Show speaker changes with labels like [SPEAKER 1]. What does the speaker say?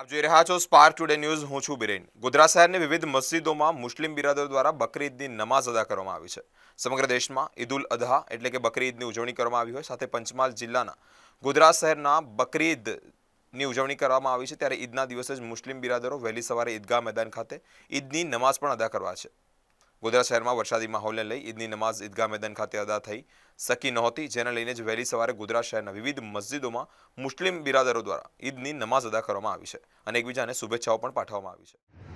[SPEAKER 1] આપ જોઈ રહ્યા છો સ્પાર ટુડે ન્યૂઝ હું છું બિરેન ગુજરાત શહેરની વિવિધ મસ્જિદોમાં મુસ્લિમ બિરાદરો દ્વારા બકરી ઈદની નમાઝ અદા કરવામાં આવી છે સમગ્ર દેશમાં ઈદ ઉલ અધા એટલે કે બકરી ઈદની ઉજવણી કરવામાં આવી હોય સાથે પંચમહાલ જિલ્લાના ગુજરાત શહેરના બકરી ઈદ ઉજવણી કરવામાં આવી છે ત્યારે ઈદના દિવસે જ મુસ્લિમ બિરાદરો વહેલી સવારે ઈદગાહ મેદાન ખાતે ઈદની નમાઝ પણ અદા કરવા છે ગોધરા શહેરમાં વરસાદી માહોલને લઈ ઈદની નમાઝ ઈદગાહ મેદાન ખાતે અદા થઈ શકી નહોતી જેને લઈને જ વહેલી સવારે ગોધરા શહેરના વિવિધ મસ્જિદોમાં મુસ્લિમ બિરાદરો દ્વારા ઈદની નમાઝ અદા કરવામાં આવી છે અને એકબીજાને શુભેચ્છાઓ પણ પાઠવવામાં આવી છે